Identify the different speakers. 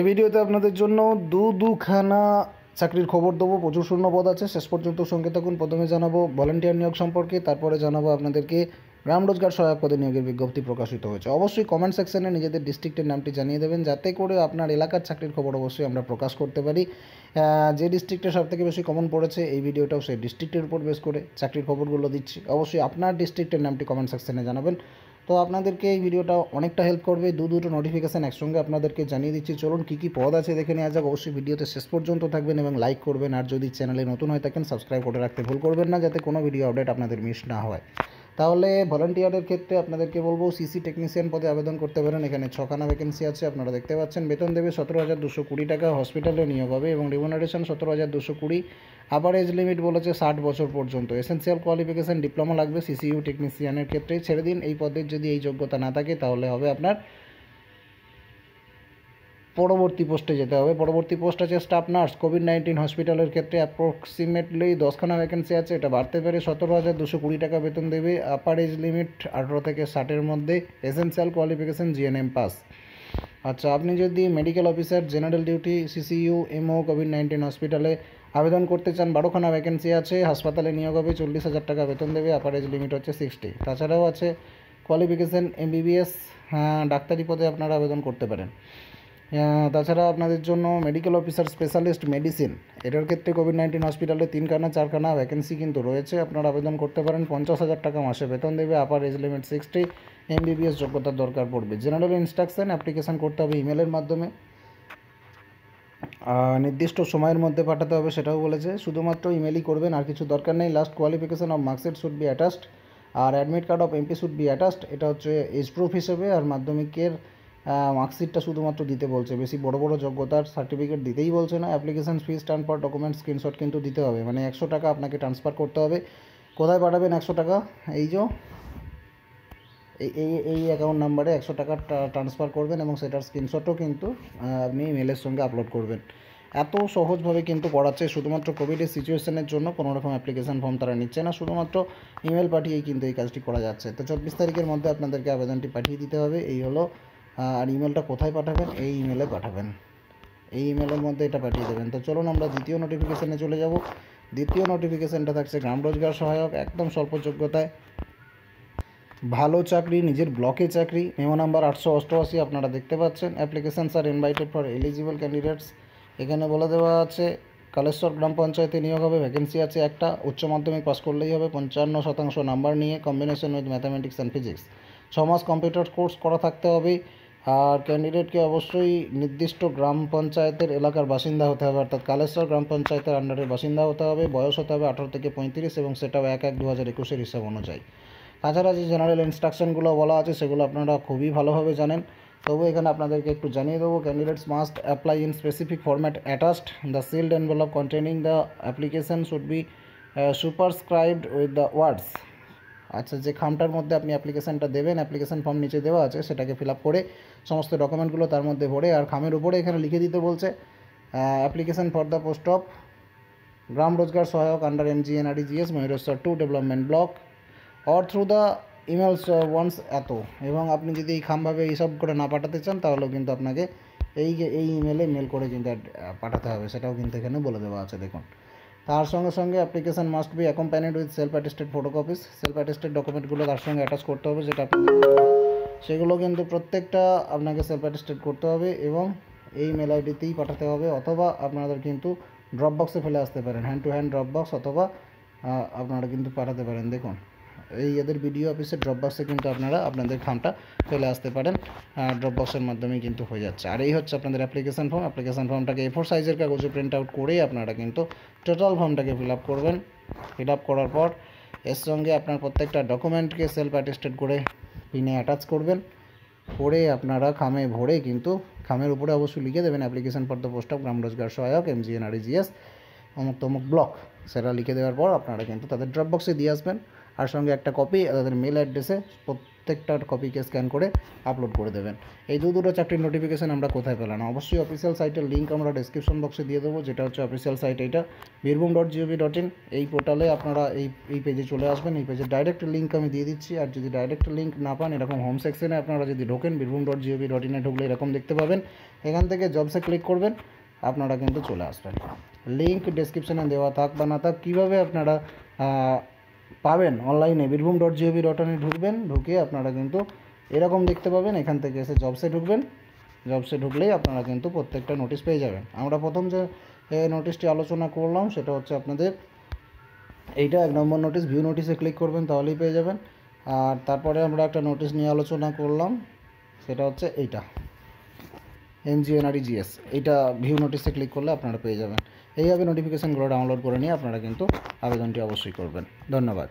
Speaker 1: এই ভিডিওতে আপনাদের জন্য দু দুখানা চাকরির খবর দেবো প্রচুর শূন্য পদ আছে শেষ পর্যন্ত সঙ্গে থাকুন প্রথমে জানাবো ভলেন্টিয়ার নিয়োগ সম্পর্কে তারপরে জানাবো আপনাদেরকে গ্রাম রোজগার সহায়ক পদে নিয়োগের বিজ্ঞপ্তি প্রকাশিত হয়েছে অবশ্যই কমেন্ট সেকশনে নিজেদের ডিস্ট্রিক্টের নামটি জানিয়ে দেবেন যাতে করে আপনার এলাকার চাকরির খবর অবশ্যই আমরা প্রকাশ করতে পারি যে ডিস্ট্রিক্টে সবথেকে বেশি কমন পড়েছে এই ভিডিওটাও সেই ডিস্ট্রিক্টের উপর বেশ করে চাকরির খবরগুলো দিচ্ছি অবশ্যই আপনার ডিস্ট্রিক্টের নামটি কমেন্ট সেকশনে জানাবেন তো আপনাদেরকে এই ভিডিওটা অনেকটা হেল্প করবে দু দুটো নোটিফিকেশান একসঙ্গে আপনাদেরকে জানিয়ে দিচ্ছি চলুন কী কী পদ আছে দেখে নেওয়া যাক অবশ্যই ভিডিওতে শেষ পর্যন্ত থাকবেন এবং লাইক করবেন আর যদি চ্যানেলে নতুন হয়ে থাকেন সাবস্ক্রাইব করে রাখতে ভুল করবেন না যাতে কোনো ভিডিও আপডেট আপনাদের মিস না হয় তাহলে ভলান্টিয়ারের ক্ষেত্রে আপনাদেরকে বলবো সিসি টেকনিশিয়ান পদে আবেদন করতে পারেন এখানে ছখানা ভ্যাকেন্সি আছে আপনারা দেখতে পাচ্ছেন বেতন দেবে সতেরো হাজার দুশো কুড়ি টাকা হসপিটালে নিয়োগ হবে এবং রিমোনারেশন সতেরো হাজার দুশো কুড়ি আবার এজ লিমিট বলেছে ষাট বছর পর্যন্ত এসেন্সিয়াল কোয়ালিফিকেশান ডিপ্লোমা লাগবে সিসিইউ টেকনিশিয়ানের ক্ষেত্রে ছেড়ে দিন এই পদের যদি এই যোগ্যতা না থাকে তাহলে হবে আপনার পরবর্তী পোস্টে যেতে হবে পরবর্তী পোস্ট আছে স্টাফ নার্স কোভিড নাইন্টিন হসপিটালের ক্ষেত্রে অ্যাপ্রক্সিমেটলি দশখানা ভ্যাকেন্সি আছে এটা বাড়তে পারে সতেরো হাজার দুশো কুড়ি টাকা বেতন দেবে আপার এজ লিমিট আঠেরো থেকে ষাটের মধ্যে এসেন্সিয়াল কোয়ালিফিকেশান জিএনএম পাস আচ্ছা আপনি যদি medical officer general duty CCU MO covid nineteen হসপিটালে আবেদন করতে চান বারোখানা ভ্যাকেন্সি আছে হাসপাতালে নিয়োগ হবে চল্লিশ হাজার টাকা বেতন দেবে আপার এজ লিমিট হচ্ছে সিক্সটি তাছাড়াও আছে কোয়ালিফিকেশান হ্যাঁ, এমবিবিএস ডাক্তারি পদে আপনারা আবেদন করতে পারেন হ্যাঁ, তাছাড়া আপনাদের জন্য মেডিকেল অফিসার স্পেশালিস্ট মেডিসিন এটার ক্ষেত্রে কোভিড নাইন্টিন হসপিটালে তিনখানা চারখানা ভ্যাকেন্সি কিন্তু রয়েছে আপনারা আবেদন করতে পারেন পঞ্চাশ হাজার টাকা মাসে বেতন দেবে upper age limit sixty MBBS যোগ্যতার দরকার পড়বে জেনারেল ইনস্ট্রাকশান অ্যাপ্লিকেশান করতে হবে ইমেলের মাধ্যমে নির্দিষ্ট সময়ের মধ্যে পাঠাতে হবে সেটাও বলেছে শুধুমাত্র ইমেলই করবেন আর কিছু দরকার নেই last qualification of marksheet should be attest আর admit card of MP should be attest এটা হচ্ছে এজ প্রুফ হিসেবে আর মাধ্যমিকের মার্কশিটটা শুধুমাত্র দিতে বলছে বেশি বড় বড় যোগ্যতার সার্টিফিকেট দিতেই বলছে না application fees transfer document screenshot কিন্তু দিতে হবে মানে একশো টাকা আপনাকে ট্রান্সফার করতে হবে কোথায় পাঠাবেন একশো টাকা এই যে এই এই অ্যাকাউন্ট নাম্বারে একশো টাকা ট্রান্সফার করবেন এবং সেটার স্ক্রিনশটও কিন্তু আপনি মেলের সঙ্গে আপলোড করবেন এত সহজভাবে কিন্তু করাচ্ছে শুধুমাত্র কোভিডের সিচুয়েশনের জন্য কোনো রকম অ্যাপ্লিকেশান ফর্ম তারা নিচ্ছে না শুধুমাত্র ইমেল পাঠিয়েই কিন্তু এই কাজটি করা যাচ্ছে তো চব্বিশ তারিখের মধ্যে আপনাদেরকে আবেদনটি পাঠিয়ে দিতে হবে এই হলো আর ইমেলটা কোথায় পাঠাবেন এই ইমেলে পাঠাবেন এই ইমেলের মধ্যে এটা পাঠিয়ে দেবেন তো চলুন আমরা দ্বিতীয় নোটিফিকেশানে চলে যাব দ্বিতীয় নোটিফিকেশানটা থাকছে গ্রাম রোজগার সহায়ক একদম স্বল্প যোগ্যতায় ভালো চাকরি নিজের ব্লকে চাকরি মেমো নাম্বার আটশো অষ্টআশি আপনারা দেখতে পাচ্ছেন applications are invited for eligible candidates এখানে বলে দেওয়া আছে কালেশ্বর গ্রাম পঞ্চায়েতে নিয়োগ হবে ভ্যাকেন্সি আছে একটা উচ্চ মাধ্যমিক পাস করলেই হবে পঞ্চান্ন শতাংশ নাম্বার নিয়ে combination with mathematics and physics ছ মাস কম্পিউটার কোর্স করা থাকতে হবে আর ক্যান্ডিডেটকে অবশ্যই নির্দিষ্ট গ্রাম পঞ্চায়েতের এলাকার বাসিন্দা হতে হবে অর্থাৎ কালেশ্বর গ্রাম পঞ্চায়েতের আন্ডারের বাসিন্দা হতে হবে বয়স হতে হবে আঠারো থেকে পঁয়ত্রিশ এবং সেটাও এক এক দু হাজার একুশের হিসাব অনুযায়ী তাছাড়া যে জেনারেল ইনস্ট্রাকশনগুলো বলা আছে সেগুলো আপনারা খুবই ভালোভাবে জানেন তবু এখানে আপনাদেরকে একটু জানিয়ে দেবো candidates must apply in specific format attached the sealed envelope containing the application should be superscribed with the words আচ্ছা যে খামটার মধ্যে আপনি অ্যাপ্লিকেশানটা দেবেন অ্যাপ্লিকেশান ফর্ম নিচে দেওয়া আছে সেটাকে ফিল করে সমস্ত ডকুমেন্টগুলো তার মধ্যে ভরে আর খামের উপরে এখানে লিখে দিতে বলছে application for the post of Gram Rozgar Sahayak under M G NRD GS Mayureswar two development block or through the emails once এত এবং আপনি যদি এই খামভাবে এইসব করে না পাঠাতে চান তাহলেও কিন্তু আপনাকে এই এই ইমেলে মেল করে কিন্তু পাঠাতে হবে সেটাও কিন্তু এখানে বলে দেওয়া আছে দেখুন তার সঙ্গে সঙ্গে application must be accompanied with self attested photocopies self attested ডকুমেন্টগুলো তার সঙ্গে অ্যাটাচ করতে হবে যেটা সেগুলো কিন্তু প্রত্যেকটা আপনাকে সেলফ অ্যাটেস্টেড করতে হবে এবং এই মেল আইডিতেই পাঠাতে হবে অথবা আপনাদের কিন্তু ড্রপ বক্সে ফেলে আসতে পারেন hand to hand drop box অথবা আপনারা কিন্তু পাঠাতে পারেন দেখুন এই এদের বিডিও অফিসে ড্রপ বক্সে কিন্তু আপনারা আপনাদের ফর্মটা ফেলে আসতে পারেন ড্রপ বক্সের মাধ্যমে কিন্তু হয়ে যাচ্ছে আর এই হচ্ছে আপনাদের অ্যাপ্লিকেশান ফর্ম অ্যাপ্লিকেশান ফর্মটাকে এ ফোর সাইজের কাগজে প্রিন্ট আউট করেই আপনারা কিন্তু টোটাল ফর্মটাকে ফিল আপ করবেন ফিল আপ করার পর এর সঙ্গে আপনার প্রত্যেকটা ডকুমেন্টকে সেলফ অ্যাটেস্টেড করে পিনে অ্যাটাচ করবেন করে আপনারা খামে ভরে কিন্তু খামের উপরে অবশ্যই লিখে দেবেন application for the post of Gram Rozgar Sahayak M EGS অমুক তমুক ব্লক সেটা লিখে দেওয়ার পর আপনারা কিন্তু তাদের ড্রপ বক্সে দিয়ে আসবেন আর সঙ্গে একটা কপি তাদের মেল অ্যাড্রেসে প্রত্যেকটা কপিকে স্ক্যান করে আপলোড করে দেবেন এই দু দুটো চারটির নোটিফিকেশান আমরা কোথায় পেলাম অবশ্যই অফিসিয়াল সাইটের লিঙ্ক আমরা ডিসক্রিপশন বক্সে দিয়ে দেবো যেটা হচ্ছে অফিসিয়াল সাইট এটা Birbhum dot gov dot in এই পোর্টালে আপনারা এই এই পেজে চলে আসবেন এই পেজে ডাইরেক্ট লিঙ্ক আমি দিয়ে দিচ্ছি আর যদি ডাইরেক্ট লিঙ্ক না পান এরকম হোম সেকশনে আপনারা যদি ঢোকেন বীরভূম ডট জিওভি ডট ইনে ঢুকলে এরকম দেখতে পাবেন এখান থেকে জবসে ক্লিক করবেন আপনারা কিন্তু চলে আসবেন লিঙ্ক ডিসক্রিপশানে দেওয়া থাক বা না থাক কীভাবে আপনারা পাবেন অনলাইনে বীরভূম ডট জিওভি ডট ইনে ঢুকবেন ঢুকে আপনারা কিন্তু এরকম দেখতে পাবেন এখান থেকে এসে জবসে ঢুকবেন জবসে ঢুকলেই আপনারা কিন্তু প্রত্যেকটা নোটিশ পেয়ে যাবেন আমরা প্রথম যে নোটিশটি আলোচনা করলাম সেটা হচ্ছে আপনাদের এইটা এক নম্বর নোটিশ ভিউ নোটিশে ক্লিক করবেন তাহলেই পেয়ে যাবেন আর তারপরে আমরা একটা নোটিশ নিয়ে আলোচনা করলাম সেটা হচ্ছে এইটা এনজিওএনআরই জিএস e এইটা ভিউ নোটিসে ক্লিক করলে আপনারা পেয়ে যাবেন এইভাবে নোটিফিকেশানগুলো ডাউনলোড করে নিয়ে আপনারা কিন্তু আবেদনটি অবশ্যই করবেন ধন্যবাদ